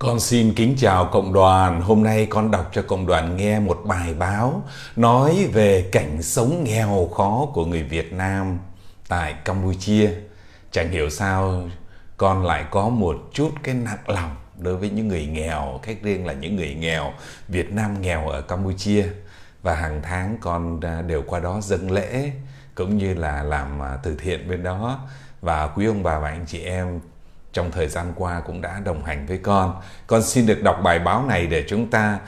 Con xin kính chào cộng đoàn, hôm nay con đọc cho cộng đoàn nghe một bài báo nói về cảnh sống nghèo khó của người Việt Nam tại Campuchia. Chẳng hiểu sao con lại có một chút cái nặng lòng đối với những người nghèo, cách riêng là những người nghèo Việt Nam nghèo ở Campuchia và hàng tháng con đều qua đó dâng lễ cũng như là làm à, từ thiện bên đó và quý ông bà và anh chị em trong thời gian qua cũng đã đồng hành với con. Con xin được đọc bài báo này để chúng ta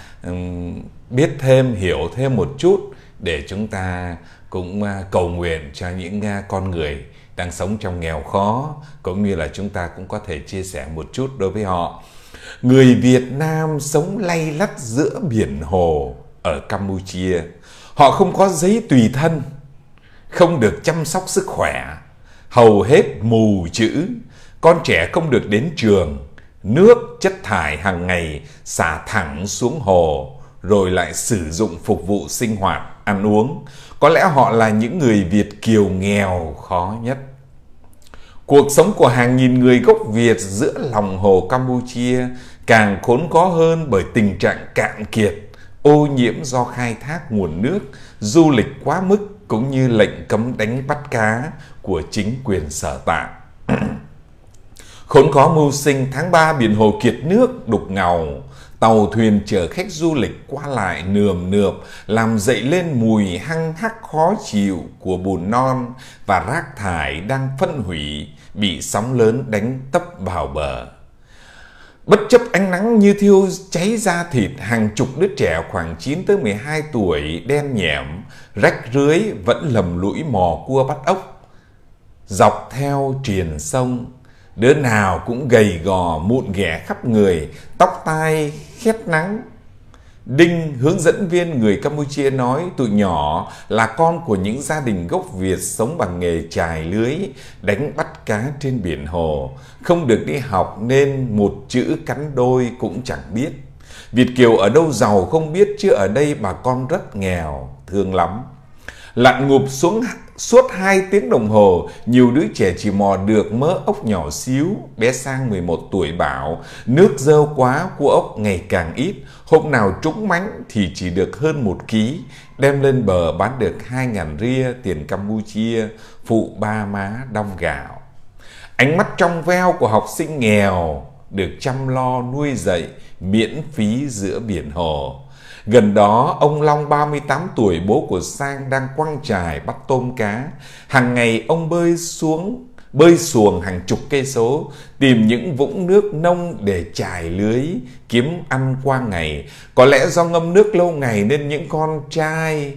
biết thêm, hiểu thêm một chút để chúng ta cũng à, cầu nguyện cho những à, con người đang sống trong nghèo khó cũng như là chúng ta cũng có thể chia sẻ một chút đối với họ. Người Việt Nam sống lay lắt giữa biển hồ ở Campuchia. Họ không có giấy tùy thân, không được chăm sóc sức khỏe, hầu hết mù chữ con trẻ không được đến trường, nước chất thải hàng ngày xả thẳng xuống hồ rồi lại sử dụng phục vụ sinh hoạt, ăn uống. Có lẽ họ là những người Việt kiều nghèo khó nhất. Cuộc sống của hàng nghìn người gốc Việt giữa lòng hồ Campuchia càng khốn khó hơn bởi tình trạng cạn kiệt, ô nhiễm do khai thác nguồn nước, du lịch quá mức cũng như lệnh cấm đánh bắt cá của chính quyền sở tại. Khốn khó mưu sinh tháng 3 biển hồ kiệt nước đục ngầu, tàu thuyền chở khách du lịch qua lại nườm nượp, làm dậy lên mùi hăng hắc khó chịu của bùn non và rác thải đang phân hủy, bị sóng lớn đánh tấp vào bờ. Bất chấp ánh nắng như thiêu cháy da thịt, hàng chục đứa trẻ khoảng 9 tới 12 tuổi đen nhẻm, rách rưới vẫn lầm lũi mò cua bắt ốc. Dọc theo triền sông, đứa nào cũng gầy gò mụn ghẻ khắp người tóc tai khét nắng Đinh, hướng dẫn viên người Campuchia nói tụi nhỏ là con của những gia đình gốc Việt sống bằng nghề trài lưới, đánh bắt cá trên biển hồ. Không được đi học nên một chữ cắn đôi cũng chẳng biết. Việt Kiều ở đâu giàu không biết chứ ở đây bà con rất nghèo, thương lắm. Lặn ngụp xuống Suốt 2 tiếng đồng hồ, nhiều đứa trẻ chỉ mò được mớ ốc nhỏ xíu. Bé Sang 11 tuổi bảo, nước dơ quá, cua ốc ngày càng ít. Hôm nào trúng mánh thì chỉ được hơn một ký. Đem lên bờ bán được 2 ngàn ria tiền Campuchia, phụ ba má đong gạo. Ánh mắt trong veo của học sinh nghèo được chăm lo nuôi dạy miễn phí giữa biển hồ Gần đó, ông Long 38 tuổi, bố của Sang đang quăng trài bắt tôm cá. Hàng ngày ông bơi xuống bơi xuồng hàng chục cây số tìm những vũng nước nông để trải lưới kiếm ăn qua ngày có lẽ do ngâm nước lâu ngày nên những con trai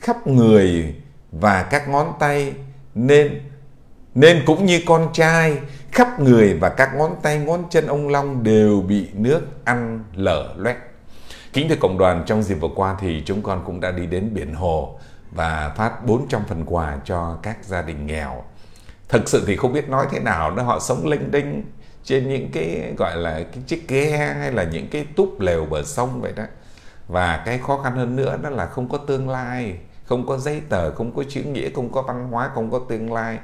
khắp người và các ngón tay nên nên cũng như con trai khắp người và các ngón tay ngón chân ông long đều bị nước ăn lở loét Kính thưa cộng đoàn, trong dịp vừa qua thì chúng con cũng đã đi đến Biển Hồ và phát 400 phần quà cho các gia đình nghèo. Thực sự thì không biết nói thế nào, nó họ sống linh đinh trên những cái gọi là cái chiếc ghe hay là những cái túp lều bờ sông vậy đó. Và cái khó khăn hơn nữa đó là không có tương lai, không có giấy tờ, không có chữ nghĩa, không có văn hóa, không có tương lai.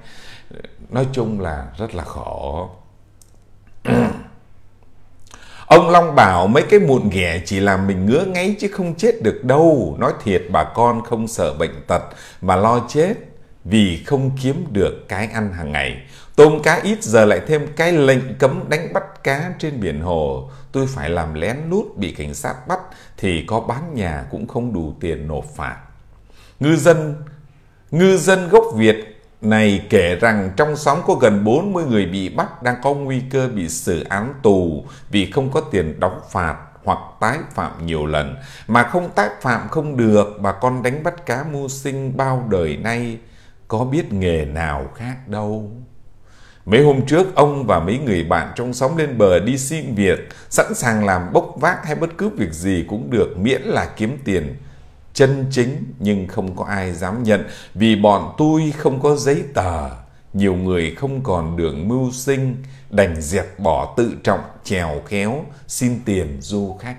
Nói chung là rất là khổ. Ông Long bảo mấy cái mụn ghẻ chỉ làm mình ngứa ngáy chứ không chết được đâu. Nói thiệt bà con không sợ bệnh tật mà lo chết vì không kiếm được cái ăn hàng ngày. Tôm cá ít giờ lại thêm cái lệnh cấm đánh bắt cá trên biển hồ. Tôi phải làm lén lút bị cảnh sát bắt thì có bán nhà cũng không đủ tiền nộp phạt. Ngư dân ngư dân gốc Việt này kể rằng trong xóm có gần 40 người bị bắt đang có nguy cơ bị xử án tù vì không có tiền đóng phạt hoặc tái phạm nhiều lần mà không tác phạm không được bà con đánh bắt cá mưu sinh bao đời nay có biết nghề nào khác đâu. Mấy hôm trước ông và mấy người bạn trong xóm lên bờ đi xin việc, sẵn sàng làm bốc vác hay bất cứ việc gì cũng được miễn là kiếm tiền chân chính nhưng không có ai dám nhận vì bọn tôi không có giấy tờ nhiều người không còn đường mưu sinh đành dẹp bỏ tự trọng trèo khéo xin tiền du khách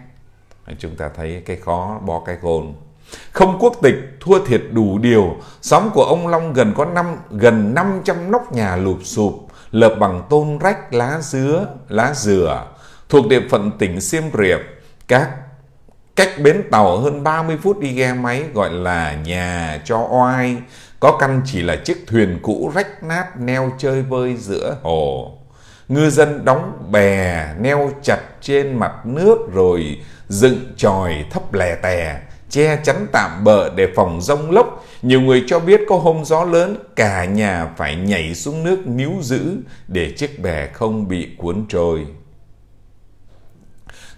chúng ta thấy cái khó bó cái gồn không quốc tịch thua thiệt đủ điều xóm của ông long gần có năm gần 500 nóc nhà lụp sụp lợp bằng tôn rách lá dứa lá dừa thuộc địa phận tỉnh Siem Reap các Cách bến tàu hơn 30 phút đi ghe máy gọi là nhà cho oai, có căn chỉ là chiếc thuyền cũ rách nát neo chơi vơi giữa hồ. Ngư dân đóng bè, neo chặt trên mặt nước rồi dựng tròi thấp lè tè, che chắn tạm bờ để phòng rông lốc. Nhiều người cho biết có hôm gió lớn, cả nhà phải nhảy xuống nước níu giữ để chiếc bè không bị cuốn trôi.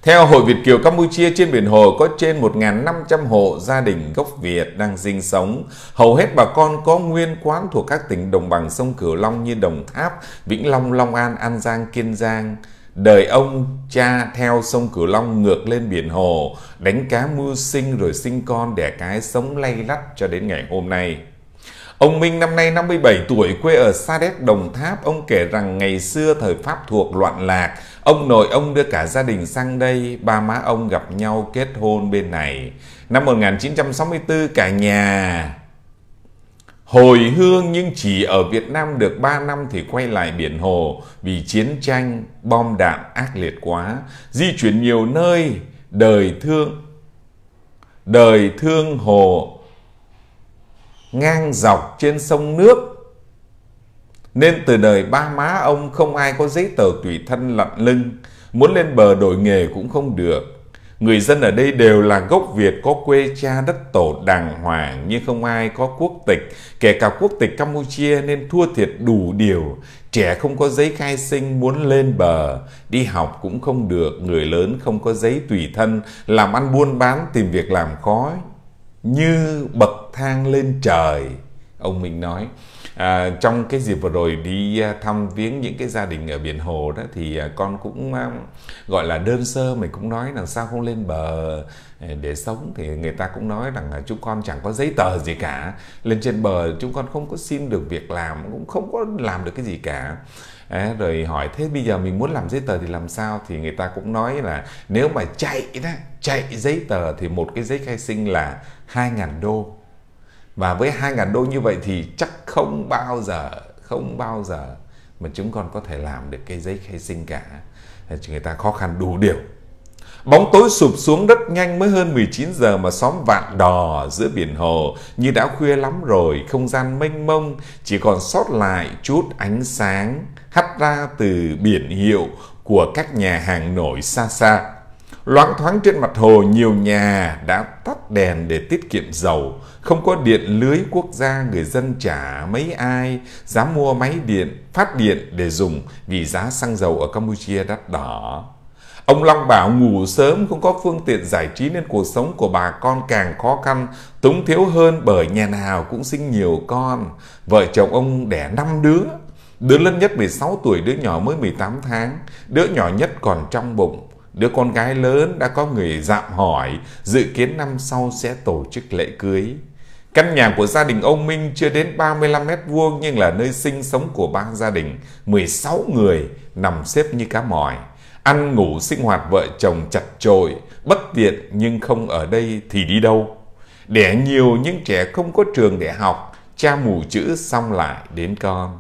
Theo Hội Việt Kiều Campuchia trên biển Hồ có trên 1.500 hộ gia đình gốc Việt đang sinh sống. Hầu hết bà con có nguyên quán thuộc các tỉnh đồng bằng sông Cửu Long như Đồng Tháp, Vĩnh Long, Long An, An Giang, Kiên Giang. Đời ông cha theo sông Cửu Long ngược lên biển Hồ, đánh cá mưu sinh rồi sinh con đẻ cái sống lay lắt cho đến ngày hôm nay. Ông Minh năm nay 57 tuổi, quê ở Sa Đéc, Đồng Tháp. Ông kể rằng ngày xưa thời Pháp thuộc loạn lạc, ông nội ông đưa cả gia đình sang đây, ba má ông gặp nhau kết hôn bên này. Năm 1964, cả nhà hồi hương nhưng chỉ ở Việt Nam được 3 năm thì quay lại biển Hồ vì chiến tranh, bom đạn ác liệt quá, di chuyển nhiều nơi, đời thương đời thương hồ ngang dọc trên sông nước. Nên từ đời ba má ông không ai có giấy tờ tùy thân lặn lưng, muốn lên bờ đổi nghề cũng không được. Người dân ở đây đều là gốc Việt có quê cha đất tổ đàng hoàng nhưng không ai có quốc tịch, kể cả quốc tịch Campuchia nên thua thiệt đủ điều. Trẻ không có giấy khai sinh muốn lên bờ, đi học cũng không được, người lớn không có giấy tùy thân, làm ăn buôn bán tìm việc làm khó, như bậc thang lên trời ông mình nói à, trong cái dịp vừa rồi đi à, thăm viếng những cái gia đình ở biển hồ đó thì à, con cũng à, gọi là đơn sơ mình cũng nói là sao không lên bờ để sống thì người ta cũng nói rằng là chúng con chẳng có giấy tờ gì cả lên trên bờ chúng con không có xin được việc làm cũng không có làm được cái gì cả à, rồi hỏi thế bây giờ mình muốn làm giấy tờ thì làm sao thì người ta cũng nói là nếu mà chạy đó chạy giấy tờ thì một cái giấy khai sinh là 2.000 đô và với 2.000 đô như vậy thì chắc không bao giờ không bao giờ mà chúng con có thể làm được cái giấy khai sinh cả thì người ta khó khăn đủ điều Bóng tối sụp xuống rất nhanh mới hơn 19 giờ mà xóm vạn đò giữa biển hồ như đã khuya lắm rồi, không gian mênh mông, chỉ còn sót lại chút ánh sáng hắt ra từ biển hiệu của các nhà hàng nổi xa xa. Loáng thoáng trên mặt hồ nhiều nhà đã tắt đèn để tiết kiệm dầu, không có điện lưới quốc gia người dân trả mấy ai dám mua máy điện, phát điện để dùng vì giá xăng dầu ở Campuchia đắt đỏ. Ông Long bảo ngủ sớm không có phương tiện giải trí nên cuộc sống của bà con càng khó khăn, túng thiếu hơn bởi nhà nào cũng sinh nhiều con. Vợ chồng ông đẻ năm đứa, Đứa lớn nhất 16 tuổi, đứa nhỏ mới 18 tháng, đứa nhỏ nhất còn trong bụng. Đứa con gái lớn đã có người dạm hỏi, dự kiến năm sau sẽ tổ chức lễ cưới. Căn nhà của gia đình ông Minh chưa đến 35 mét vuông nhưng là nơi sinh sống của ba gia đình, 16 người nằm xếp như cá mỏi. Ăn ngủ sinh hoạt vợ chồng chặt chội, bất tiện nhưng không ở đây thì đi đâu. Đẻ nhiều những trẻ không có trường để học, cha mù chữ xong lại đến con.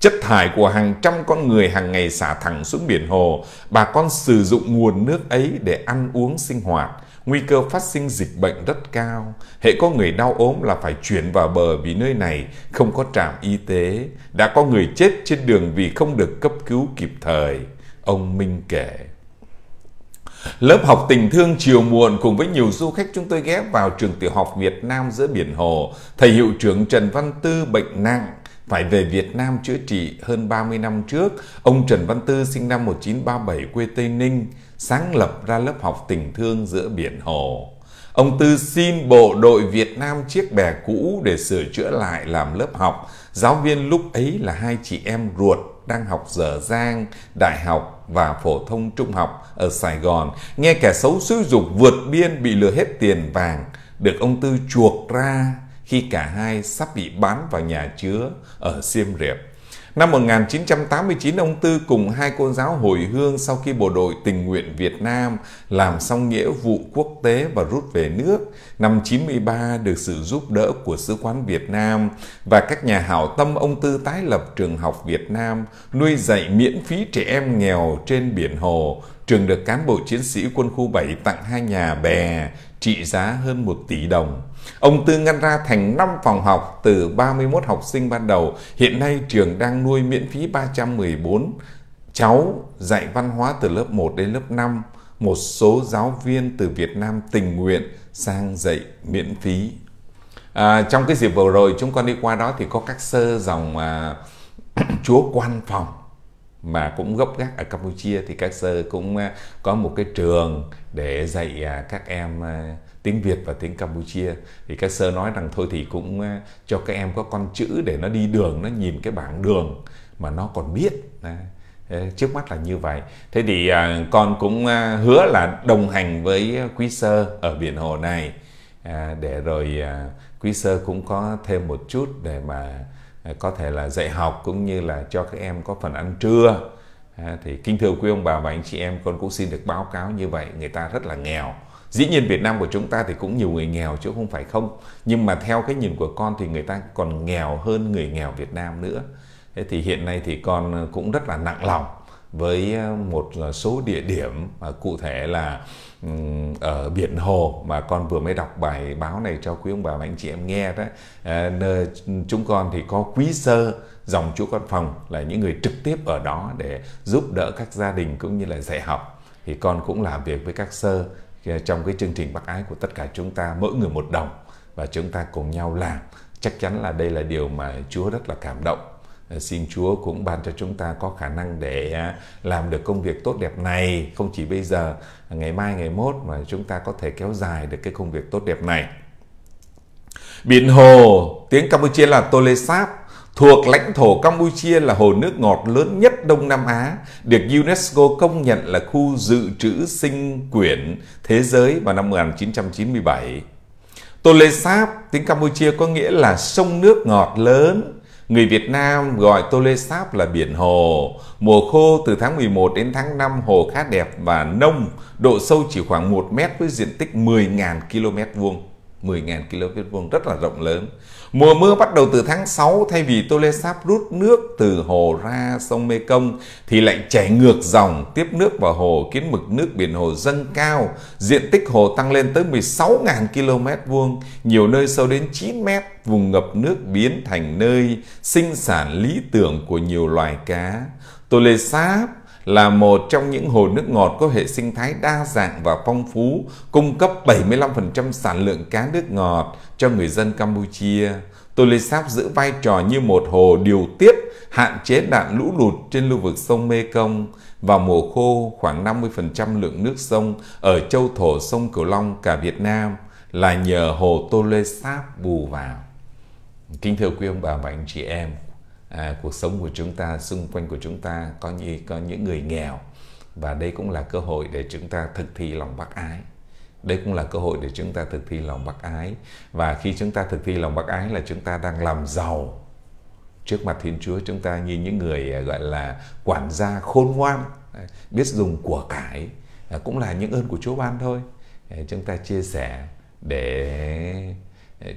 Chất thải của hàng trăm con người hàng ngày xả thẳng xuống biển hồ, bà con sử dụng nguồn nước ấy để ăn uống sinh hoạt. Nguy cơ phát sinh dịch bệnh rất cao. Hệ có người đau ốm là phải chuyển vào bờ vì nơi này không có trạm y tế. Đã có người chết trên đường vì không được cấp cứu kịp thời. Ông Minh kể. Lớp học tình thương chiều muộn cùng với nhiều du khách chúng tôi ghé vào trường tiểu học Việt Nam giữa biển hồ. Thầy hiệu trưởng Trần Văn Tư bệnh nặng phải về Việt Nam chữa trị hơn 30 năm trước, ông Trần Văn Tư sinh năm 1937 quê Tây Ninh, sáng lập ra lớp học tình thương giữa biển hồ. Ông Tư xin bộ đội Việt Nam chiếc bè cũ để sửa chữa lại làm lớp học. Giáo viên lúc ấy là hai chị em ruột đang học dở Giang đại học và phổ thông trung học ở Sài Gòn. Nghe kẻ xấu xúi dục vượt biên bị lừa hết tiền vàng, được ông Tư chuộc ra khi cả hai sắp bị bán vào nhà chứa ở Siem Reap. Năm 1989, ông Tư cùng hai cô giáo hồi hương sau khi bộ đội tình nguyện Việt Nam làm xong nghĩa vụ quốc tế và rút về nước. Năm 93 được sự giúp đỡ của Sứ quán Việt Nam và các nhà hảo tâm ông Tư tái lập trường học Việt Nam nuôi dạy miễn phí trẻ em nghèo trên biển Hồ trường được cán bộ chiến sĩ quân khu 7 tặng hai nhà bè trị giá hơn 1 tỷ đồng. Ông Tư ngăn ra thành 5 phòng học từ 31 học sinh ban đầu. Hiện nay trường đang nuôi miễn phí 314 cháu dạy văn hóa từ lớp 1 đến lớp 5. Một số giáo viên từ Việt Nam tình nguyện sang dạy miễn phí. À, trong cái dịp vừa rồi chúng con đi qua đó thì có các sơ dòng à, chúa quan phòng mà cũng gốc gác ở Campuchia thì các sơ cũng à, có một cái trường để dạy à, các em à, tiếng Việt và tiếng Campuchia thì các sơ nói rằng thôi thì cũng cho các em có con chữ để nó đi đường nó nhìn cái bảng đường mà nó còn biết trước mắt là như vậy thế thì con cũng hứa là đồng hành với quý sơ ở biển hồ này để rồi quý sơ cũng có thêm một chút để mà À, có thể là dạy học cũng như là cho các em có phần ăn trưa à, thì kính thưa quý ông bà và anh chị em con cũng xin được báo cáo như vậy người ta rất là nghèo dĩ nhiên Việt Nam của chúng ta thì cũng nhiều người nghèo chứ không phải không nhưng mà theo cái nhìn của con thì người ta còn nghèo hơn người nghèo Việt Nam nữa thế thì hiện nay thì con cũng rất là nặng lòng với ờ, một số địa điểm cụ thể là ở biển hồ mà con vừa mới đọc bài báo này cho quý ông bà và anh chị em nghe đó ờ, chúng con thì có quý sơ dòng chú con phòng là những người trực tiếp ở đó để giúp đỡ các gia đình cũng như là dạy học thì con cũng làm việc với các sơ ờ, trong cái chương trình bác ái của tất cả chúng ta mỗi người một đồng và chúng ta cùng nhau làm chắc chắn là đây là điều mà Chúa rất là cảm động Ờ, xin Chúa cũng ban cho chúng ta có khả năng để à, làm được công việc tốt đẹp này không chỉ bây giờ ngày mai ngày mốt mà chúng ta có thể kéo dài được cái công việc tốt đẹp này biển hồ tiếng Campuchia là Tole Sap thuộc lãnh thổ Campuchia là hồ nước ngọt lớn nhất Đông Nam Á, được UNESCO công nhận là khu dự trữ sinh quyển thế giới vào năm 1997. Tô Lê Sáp, tiếng Campuchia có nghĩa là sông nước ngọt lớn, Người Việt Nam gọi Tole Sap là biển hồ. Mùa khô từ tháng 11 đến tháng 5 hồ khá đẹp và nông, độ sâu chỉ khoảng 1 mét với diện tích 10.000 km vuông. 10.000 km vuông rất là rộng lớn. Mùa mưa bắt đầu từ tháng 6 thay vì Tô Lê Sáp rút nước từ hồ ra sông Mê Công thì lại chảy ngược dòng tiếp nước vào hồ khiến mực nước biển hồ dâng cao, diện tích hồ tăng lên tới 16.000 km vuông, nhiều nơi sâu đến 9 mét, vùng ngập nước biến thành nơi sinh sản lý tưởng của nhiều loài cá. Tô Lê Sáp là một trong những hồ nước ngọt có hệ sinh thái đa dạng và phong phú, cung cấp 75% sản lượng cá nước ngọt cho người dân Campuchia. Tule Sáp giữ vai trò như một hồ điều tiết hạn chế đạn lũ lụt trên lưu vực sông Mê Công vào mùa khô khoảng 50% lượng nước sông ở châu thổ sông Cửu Long cả Việt Nam là nhờ hồ Tô Lê Sáp bù vào. Kính thưa quý ông bà và anh chị em, à, cuộc sống của chúng ta xung quanh của chúng ta có như có những người nghèo và đây cũng là cơ hội để chúng ta thực thi lòng bác ái đây cũng là cơ hội để chúng ta thực thi lòng bác ái và khi chúng ta thực thi lòng bác ái là chúng ta đang làm giàu trước mặt thiên chúa chúng ta như những người à, gọi là quản gia khôn ngoan à, biết dùng của cải à, cũng là những ơn của chúa ban thôi chúng ta chia sẻ để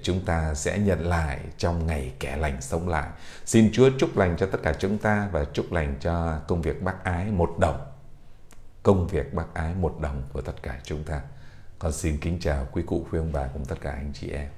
chúng ta sẽ nhận lại trong ngày kẻ lành sống lại. Xin Chúa chúc lành cho tất cả chúng ta và chúc lành cho công việc bác ái một đồng. Công việc bác ái một đồng của tất cả chúng ta. Con xin kính chào quý cụ, quý ông bà cùng tất cả anh chị em.